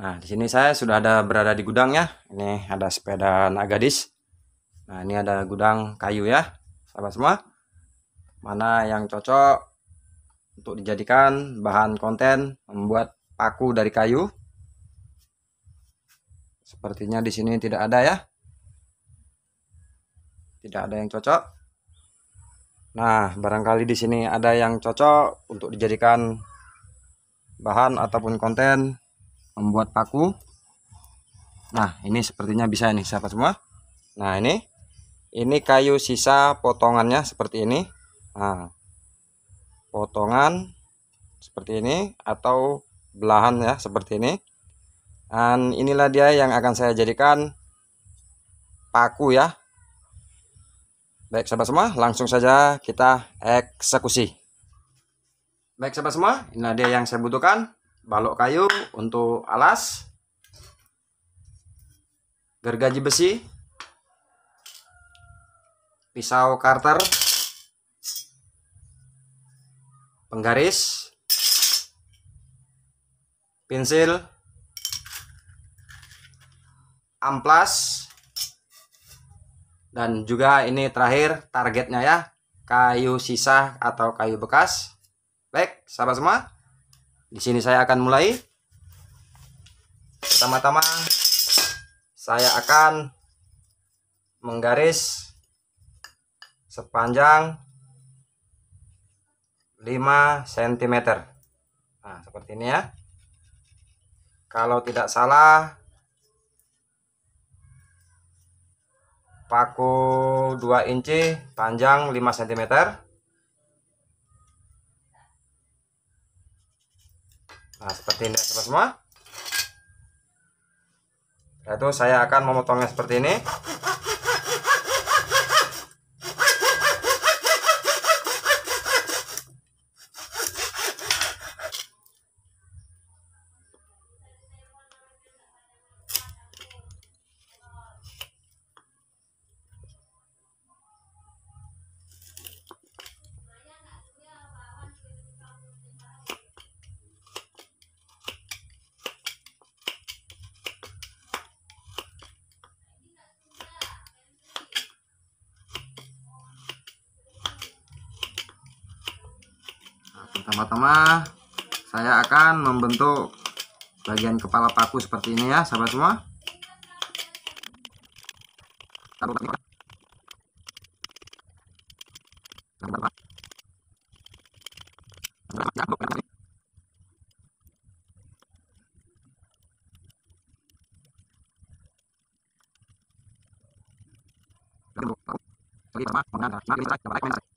Nah, di sini saya sudah ada berada di gudang ya. Ini ada sepeda anak gadis. Nah, ini ada gudang kayu ya, sahabat semua. Mana yang cocok untuk dijadikan bahan konten membuat paku dari kayu. Sepertinya di sini tidak ada ya. Tidak ada yang cocok. Nah, barangkali di sini ada yang cocok untuk dijadikan bahan ataupun konten membuat paku nah ini sepertinya bisa nih sahabat semua nah ini ini kayu sisa potongannya seperti ini nah potongan seperti ini atau belahan ya seperti ini dan inilah dia yang akan saya jadikan paku ya baik sahabat semua langsung saja kita eksekusi baik sahabat semua inilah dia yang saya butuhkan balok kayu untuk alas gergaji besi pisau karter penggaris pensil amplas dan juga ini terakhir targetnya ya kayu sisa atau kayu bekas baik sahabat semua di sini saya akan mulai. Pertama-tama saya akan menggaris sepanjang 5 cm. Nah, seperti ini ya. Kalau tidak salah paku 2 inci panjang 5 cm nah seperti ini teman semua nah, itu saya akan memotongnya seperti ini pertama-tama saya akan membentuk bagian kepala paku seperti ini ya sahabat semua Terima kasih.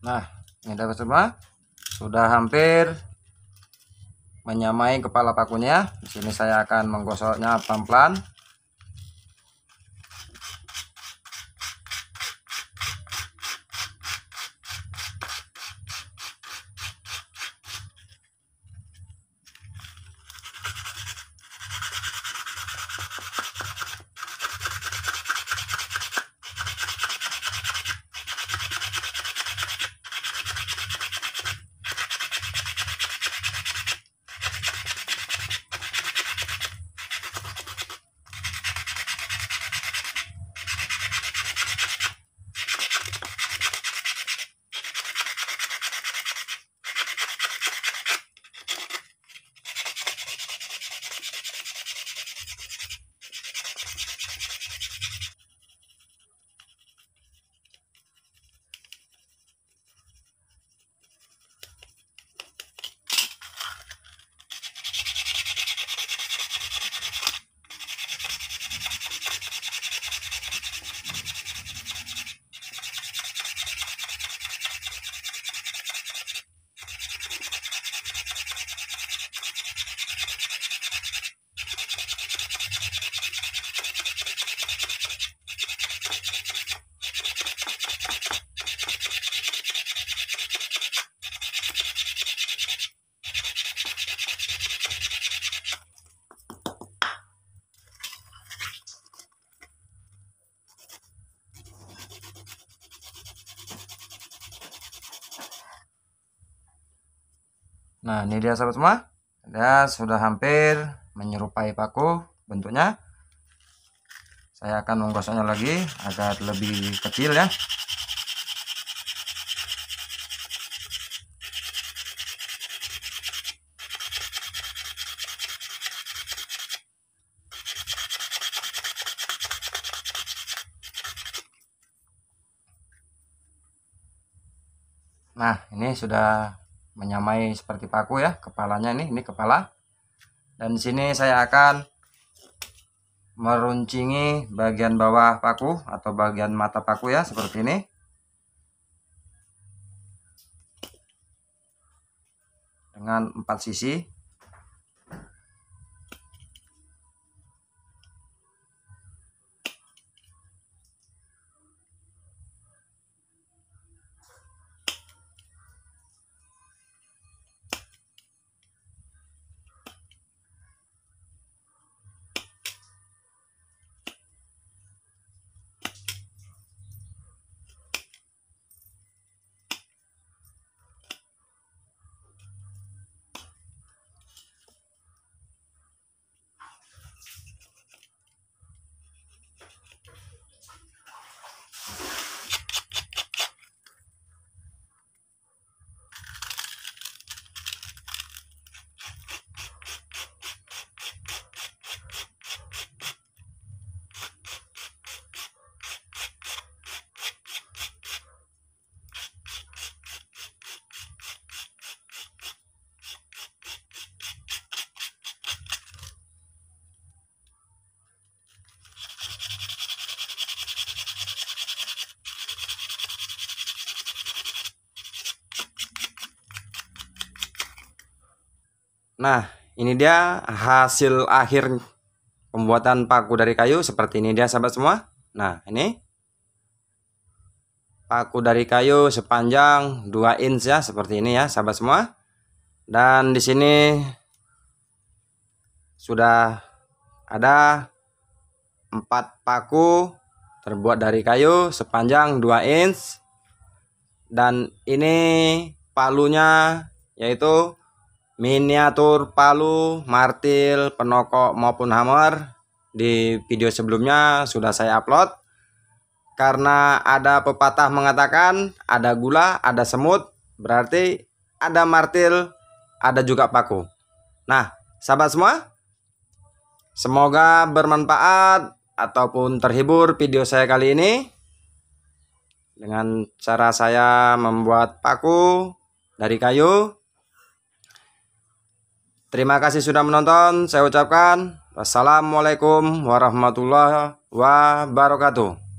Nah, ini dapat semua. Sudah hampir menyamai kepala pakunya. Di sini saya akan menggosoknya pelan-pelan. Nah, ini dia sahabat semua. Ya, sudah hampir menyerupai paku bentuknya. Saya akan menggosoknya lagi agar lebih kecil ya. Nah, ini sudah menyamai seperti paku ya kepalanya ini, ini kepala dan sini saya akan meruncingi bagian bawah paku atau bagian mata paku ya seperti ini dengan empat sisi Nah, ini dia hasil akhir pembuatan paku dari kayu seperti ini dia sahabat semua. Nah, ini paku dari kayu sepanjang 2 inch ya seperti ini ya sahabat semua. Dan di sini sudah ada 4 paku terbuat dari kayu sepanjang 2 inch dan ini palunya yaitu miniatur palu, martil, penokok maupun hammer di video sebelumnya sudah saya upload karena ada pepatah mengatakan ada gula, ada semut, berarti ada martil, ada juga paku. Nah, sahabat semua, semoga bermanfaat ataupun terhibur video saya kali ini dengan cara saya membuat paku dari kayu Terima kasih sudah menonton. Saya ucapkan wassalamualaikum warahmatullahi wabarakatuh.